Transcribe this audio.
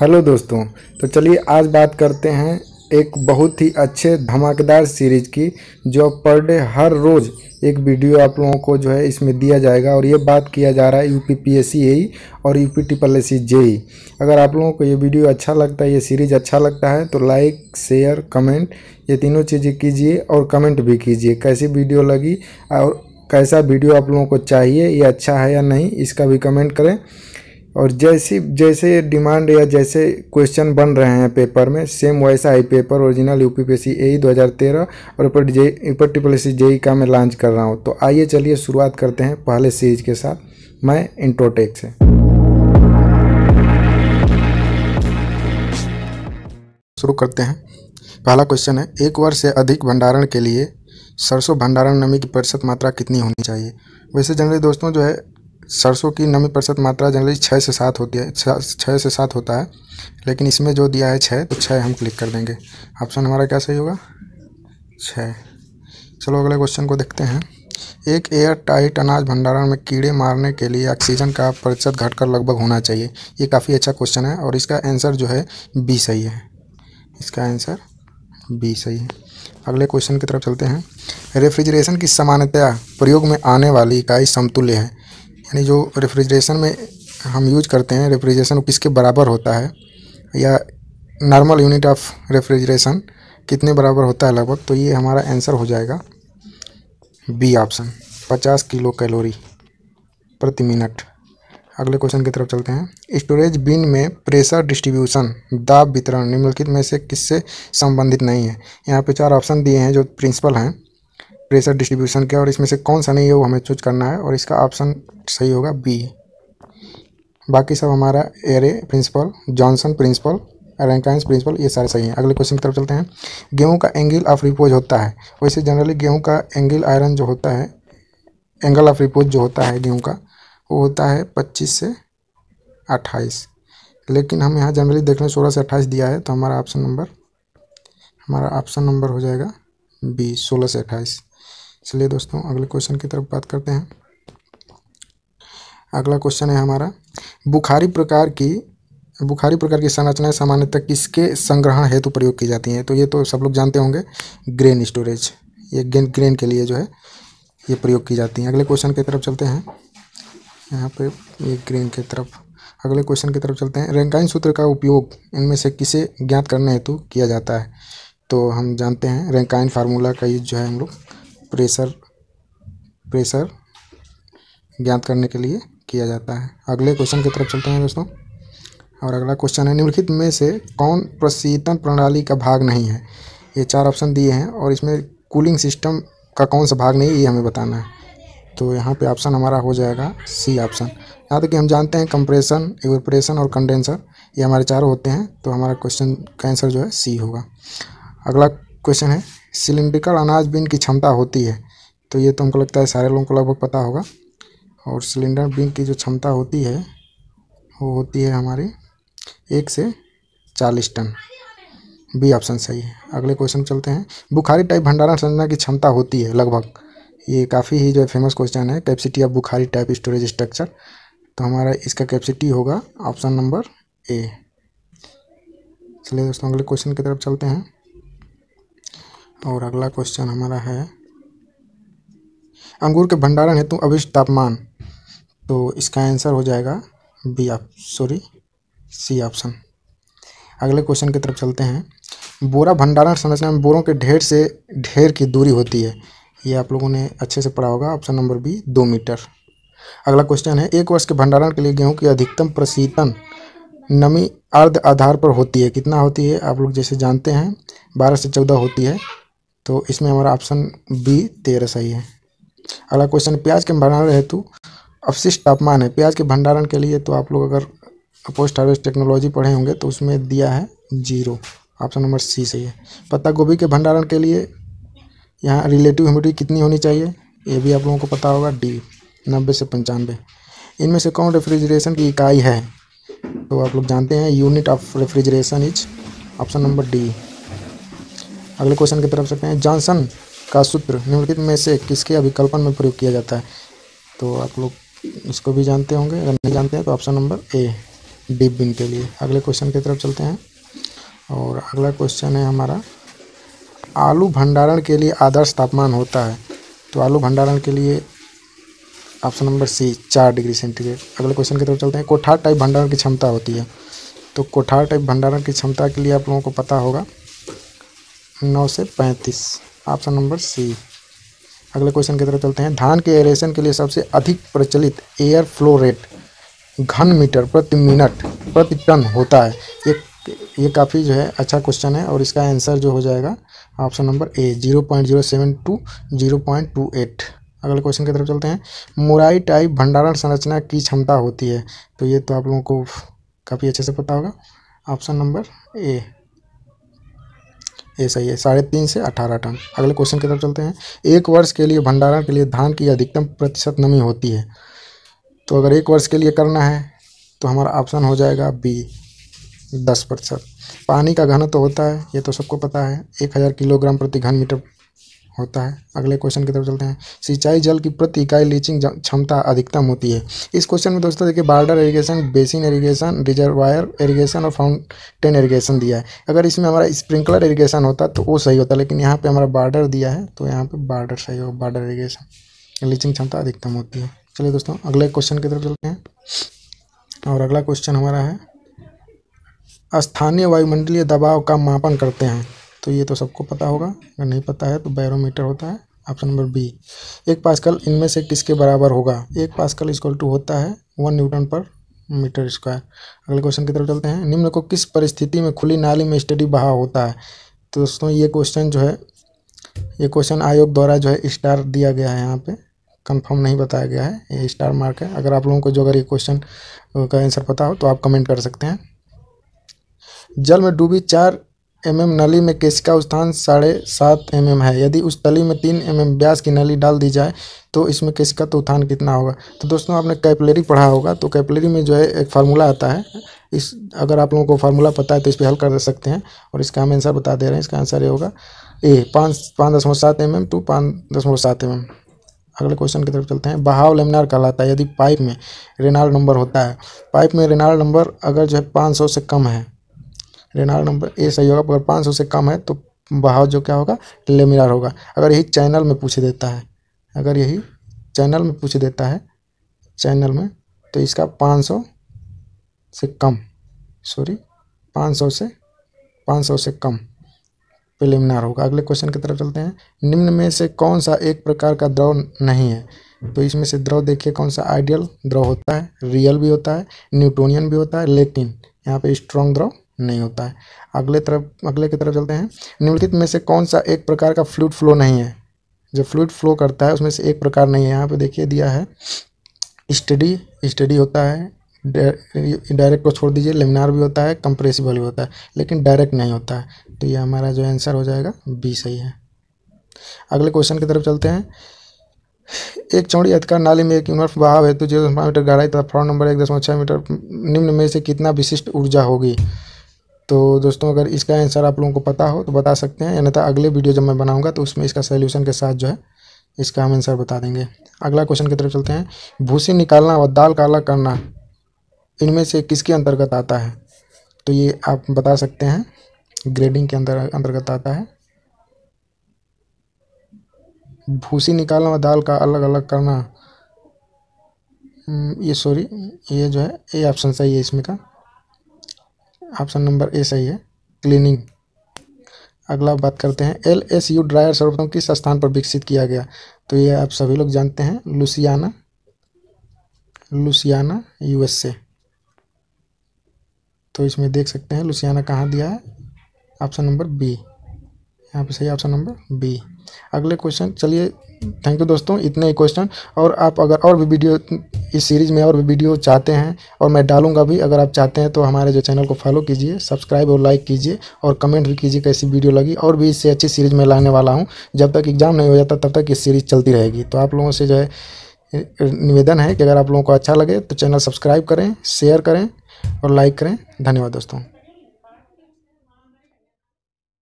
hello दोस्तों तो चलिए आज बात करते हैं एक बहुत ही अच्छे धमाकेदार सीरीज की जो पर डे हर रोज़ एक वीडियो आप लोगों को जो है इसमें दिया जाएगा और ये बात किया जा रहा है U P P S C A और यू पी टी जे अगर आप लोगों को ये वीडियो अच्छा लगता है ये सीरीज अच्छा लगता है तो लाइक शेयर कमेंट ये तीनों चीज़ें कीजिए और कमेंट भी कीजिए कैसी वीडियो लगी और कैसा वीडियो आप लोगों को चाहिए ये अच्छा है या नहीं इसका भी कमेंट करें और जैसी जैसे डिमांड या जैसे क्वेश्चन बन रहे हैं पेपर में सेम वैसा ही paper original U P P C A दो हज़ार तेरह और ऊपर जे ऊपर ट्रिपल सी जेई का मैं लॉन्च कर रहा हूँ तो आइए चलिए शुरुआत करते हैं पहले सीरीज के साथ मैं इंट्रोटेक से शुरू करते हैं पहला क्वेश्चन है एक वर्ष से अधिक भंडारण के लिए सरसों भंडारण नमी की प्रतिशत मात्रा कितनी होनी चाहिए वैसे जनरली दोस्तों जो है सरसों की नमी प्रतिशत मात्रा जनरली छः से सात होती है छः से सात होता है लेकिन इसमें जो दिया है छः तो छः हम क्लिक कर देंगे ऑप्शन हमारा क्या सही होगा छः चलो अगले क्वेश्चन को देखते हैं एक एयर टाइट अनाज भंडारण में कीड़े मारने के लिए ऑक्सीजन का प्रतिशत घटकर लगभग होना चाहिए ये काफ़ी अच्छा क्वेश्चन है और इसका आंसर जो है बी सही है इसका आंसर बी सही है अगले क्वेश्चन की तरफ चलते हैं रेफ्रिजरेशन की सामान्यतया प्रयोग में आने वाली इकाई समतुल्य है यानी जो रेफ्रिजरेशन में हम यूज करते हैं रेफ्रिजरेशन किसके बराबर होता है या नॉर्मल यूनिट ऑफ रेफ्रिजरेशन कितने बराबर होता है लगभग तो ये हमारा आंसर हो जाएगा बी ऑप्शन पचास किलो कैलोरी प्रति मिनट अगले क्वेश्चन की तरफ चलते हैं स्टोरेज बिन में प्रेशर डिस्ट्रीब्यूशन दाब वितरण निम्नलिखित में से किससे संबंधित नहीं है यहाँ पे चार ऑप्शन दिए हैं जो प्रिंसिपल हैं प्रेशर डिस्ट्रीब्यूशन के और इसमें से कौन सा नहीं है वो हमें चूज करना है और इसका ऑप्शन सही होगा बी बाकी सब हमारा एरे principle Johnson principle Rankine's principle ये सारे सही हैं अगले क्वेश्चन की तरफ चलते हैं गेहूं का एंगल ऑफ रिपोज होता है वैसे जनरली गेहूं का एंगल आयरन जो होता है एंगल ऑफ रिपोज जो होता है गेहूं का वो होता है पच्चीस से अट्ठाईस लेकिन हम यहाँ जनरली देख रहे हैं सोलह से अट्ठाईस दिया है तो हमारा ऑप्शन नंबर हमारा ऑप्शन नंबर हो जाएगा बी सोलह से अट्ठाईस चलिए दोस्तों अगले क्वेश्चन की तरफ बात करते हैं अगला क्वेश्चन है हमारा बुखारी प्रकार की बुखारी प्रकार की संरचनाएं सामान्यतः किसके संग्रहण हेतु प्रयोग की जाती हैं तो ये तो सब लोग जानते होंगे ग्रेन स्टोरेज ये ग्रेन ग्रेन के लिए जो है ये प्रयोग की जाती हैं अगले क्वेश्चन की तरफ चलते हैं यहाँ पे ये ग्रेन की तरफ अगले क्वेश्चन की तरफ चलते हैं रेंकाइन सूत्र का उपयोग इनमें से किसे ज्ञात करने हेतु किया जाता है तो हम जानते हैं रेंकाइन फार्मूला का यूज जो है हम लोग प्रेशर प्रेशर ज्ञात करने के लिए किया जाता है अगले क्वेश्चन की तरफ चलते हैं दोस्तों और अगला क्वेश्चन है निम्नलिखित में से कौन प्रशीतन प्रणाली का भाग नहीं है ये चार ऑप्शन दिए हैं और इसमें कूलिंग सिस्टम का कौन सा भाग नहीं ये हमें बताना है तो यहाँ पे ऑप्शन हमारा हो जाएगा सी ऑप्शन यहाँ तक कि हम जानते हैं कंप्रेशन एवरप्रेशन और कंडेंसर ये हमारे चारों होते हैं तो हमारा क्वेश्चन का आंसर जो है सी होगा अगला क्वेश्चन है सिलिंड्रिकल अनाज बिन की क्षमता होती है तो ये तो हमको लगता है सारे लोगों को लगभग पता होगा और सिलेंडर बिन की जो क्षमता होती है वो होती है हमारी एक से चालीस टन बी ऑप्शन सही है अगले क्वेश्चन चलते हैं बुखारी टाइप भंडारण संरचना की क्षमता होती है लगभग ये काफ़ी ही जो है फेमस क्वेश्चन है capacity of Bukhari type storage structure तो हमारा इसका कैपेसिटी होगा ऑप्शन नंबर ए चलिए दोस्तों अगले क्वेश्चन की तरफ चलते हैं और अगला क्वेश्चन हमारा है अंगूर के भंडारण हेतु अविष्ट तापमान तो इसका आंसर हो जाएगा बी आप सॉरी सी ऑप्शन अगले क्वेश्चन की तरफ चलते हैं बोरा भंडारण संरचना में बोरों के ढेर से ढेर की दूरी होती है ये आप लोगों ने अच्छे से पढ़ा होगा ऑप्शन नंबर बी दो मीटर अगला क्वेश्चन है एक वर्ष के भंडारण के लिए गेहूं की अधिकतम प्रशीतन नमी अर्ध आधार पर होती है कितना होती है आप लोग जैसे जानते हैं बारह से चौदह होती है तो इसमें हमारा ऑप्शन बी तेरह सही है अगला क्वेश्चन प्याज के भंडारण हेतु अवशिष्ट तापमान है प्याज के भंडारण के लिए तो आप लोग अगर पोस्ट हार्वेस्ट टेक्नोलॉजी पढ़े होंगे तो उसमें दिया है जीरो ऑप्शन नंबर सी सही है पत्ता गोभी के भंडारण के लिए यहाँ रिलेटिव ह्यूमिडिटी कितनी होनी चाहिए ये भी आप लोगों को पता होगा डी नब्बे से पंचानवे इनमें से कौन रेफ्रिजरेशन की इकाई है तो आप लोग जानते हैं unit of refrigeration is option number D अगले क्वेश्चन की तरफ सकते हैं जॉनसन का सूत्र निम्नलिखित में से किसके अभिकल्पन में प्रयोग किया जाता है तो आप लोग इसको भी जानते होंगे अगर नहीं जानते हैं तो option number A deep bin के लिए अगले क्वेश्चन की तरफ चलते हैं और अगला क्वेश्चन है हमारा आलू भंडारण के लिए आदर्श तापमान होता है तो आलू भंडारण के लिए ऑप्शन नंबर सी चार डिग्री सेंटीग्रेड अगले क्वेश्चन की तरफ चलते हैं कोठार टाइप भंडारण की क्षमता होती है तो कोठार टाइप भंडारण की क्षमता के लिए आप लोगों को पता होगा नौ से पैंतीस ऑप्शन नंबर सी अगले क्वेश्चन की तरफ चलते हैं धान के एरेशन के लिए सबसे अधिक प्रचलित एयर फ्लो रेट घन मीटर प्रति मिनट प्रति टन होता है ये ये काफ़ी जो है अच्छा क्वेश्चन है और इसका आंसर जो हो जाएगा option number A zero point zero seven two zero point two eight अगले क्वेश्चन की तरफ चलते हैं मुराई टाइप भंडारण संरचना की क्षमता होती है तो ये तो आप लोगों को काफ़ी अच्छे से पता होगा ऑप्शन नंबर ए ये सही है साढ़े तीन से अठारह टन अगले क्वेश्चन की तरफ चलते हैं एक वर्ष के लिए भंडारण के लिए धान की अधिकतम प्रतिशत नमी होती है तो अगर एक वर्ष के लिए करना है तो हमारा ऑप्शन हो जाएगा बी दस प्रतिशत पानी का घनत्व तो होता है ये तो सबको पता है एक हज़ार किलोग्राम प्रति घन मीटर होता है अगले क्वेश्चन की तरफ चलते हैं सिंचाई जल की प्रति इकाई लीचिंग क्षमता अधिकतम होती है इस क्वेश्चन में दोस्तों देखिए border irrigation basin irrigation reservoir irrigation और फाउंटेन इरीगेशन दिया है अगर इसमें हमारा स्प्रिंकलर इरीगेशन होता तो वो सही होता लेकिन यहाँ पर हमारा बार्डर दिया है तो यहाँ पर बार्डर सही होगा बार्डर इरीगेशन लीचिंग क्षमता अधिकतम होती है चलिए दोस्तों अगले क्वेश्चन की तरफ चलते हैं और अगला क्वेश्चन हमारा है स्थानीय वायुमंडलीय दबाव का मापन करते हैं तो ये तो सबको पता होगा अगर नहीं पता है तो बैरोमीटर होता है ऑप्शन नंबर बी एक पास्कल इनमें से किसके बराबर होगा एक पास्कल इक्वल टू होता है one newton per metre square अगले क्वेश्चन की तरफ चलते हैं निम्न को किस परिस्थिति में खुली नाली में स्टडी बहाव होता है तो दोस्तों ये क्वेश्चन जो है ये क्वेश्चन आयोग द्वारा जो है स्टार दिया गया है यहाँ पे कंफर्म नहीं बताया गया है ये स्टार मार्क है अगर आप लोगों को जो अगर ये क्वेश्चन का आंसर पता हो तो आप कमेंट कर सकते हैं जल में डूबी चार एम एम नली में केशिका स्थान साढ़े सात एम एम है यदि उस तली में तीन एम एम व्यास की नली डाल दी जाए तो इसमें केशिका तो उत्थान कितना होगा तो दोस्तों आपने कैपलेरी पढ़ा होगा तो कैपलेरी में जो है एक फार्मूला आता है इस अगर आप लोगों को फार्मूला पता है तो इस पर हल कर सकते हैं और इसका हम आंसर बता दे रहे हैं इसका आंसर ये होगा ए पाँच पाँच दशमलव सात एम एम टू पाँच दशमलव सात एम एम अगले क्वेश्चन की तरफ चलते हैं बहाव लेमिनार कहलाता है यदि पाइप में रेनाल नंबर होता है पाइप में रेनाल नंबर अगर जो है पाँच सौ से कम है रेनाल नंबर ए सही होगा अगर पाँच सौ से कम है तो बहाव जो क्या होगा लेमिनार होगा अगर यही चैनल में पूछ देता है अगर यही चैनल में पूछ देता है चैनल में तो इसका पाँच सौ से कम सॉरी पाँच सौ से पाँच सौ से कम प्रिलिमिनार होगा अगले क्वेश्चन की तरफ चलते हैं निम्न में से कौन सा एक प्रकार का द्रव नहीं है तो इसमें से द्रव देखिए कौन सा आइडियल द्रव होता है रियल भी होता है न्यूटोनियन भी होता है लेकिन यहाँ पे स्ट्रॉन्ग द्रव नहीं होता है अगले तरफ अगले की तरफ चलते हैं निम्नलिखित में से कौन सा एक प्रकार का फ्लूड फ्लो नहीं है जो फ्लूड फ्लो करता है उसमें से एक प्रकार नहीं है यहाँ पे देखिए दिया है स्टडी स्टडी होता है डायरेक्ट को छोड़ दीजिए लेमिनार भी होता है कंप्रेसिबल भी होता है लेकिन डायरेक्ट नहीं होता है तो ये हमारा जो आंसर हो जाएगा बी सही है अगले क्वेश्चन की तरफ चलते हैं एक चौड़ी अधिकार नाली में एक यूनिफ बहाव तो जीरो दशमलव मीटर गहराई तथा फ्रॉड नंबर एक दशमलव छः मीटर निम्न में से कितना विशिष्ट ऊर्जा होगी तो दोस्तों अगर इसका आंसर आप लोगों को पता हो तो बता सकते हैं अन्यथा अगले वीडियो जब मैं बनाऊंगा तो उसमें इसका सोल्यूशन के साथ जो है इसका हम आंसर बता देंगे अगला क्वेश्चन की तरफ चलते हैं भूसी निकालना व दाल काला करना इनमें से किसके अंतर्गत आता है तो ये आप बता सकते हैं ग्रेडिंग के अंदर अंतर्गत आता है भूसी निकालना और दाल का अलग अलग करना हम्म, ये सॉरी ये जो है ये ऑप्शन सही है इसमें का ऑप्शन नंबर ए सही है क्लीनिंग अगला बात करते हैं एल एस यू ड्रायर सर्वप्रथम किस स्थान पर विकसित किया गया तो ये आप सभी लोग जानते हैं लुसियाना लुसियाना यूएसए तो इसमें देख सकते हैं लुसियाना कहाँ दिया है ऑप्शन नंबर बी यहाँ पे सही ऑप्शन नंबर बी अगले क्वेश्चन चलिए थैंक यू दोस्तों इतने ही क्वेश्चन और आप अगर और भी वीडियो इस सीरीज़ में और भी वीडियो चाहते हैं और मैं डालूंगा भी अगर आप चाहते हैं तो हमारे जो चैनल को फॉलो कीजिए सब्सक्राइब और लाइक कीजिए और कमेंट भी कीजिए कैसी वीडियो लगी और भी इससे अच्छी सीरीज़ मैं लाने वाला हूँ जब तक एग्ज़ाम नहीं हो जाता तब तक इस सीरीज़ चलती रहेगी तो आप लोगों से जो है निवेदन है कि अगर आप लोगों को अच्छा लगे तो चैनल सब्सक्राइब करें शेयर करें और लाइक करें धन्यवाद दोस्तों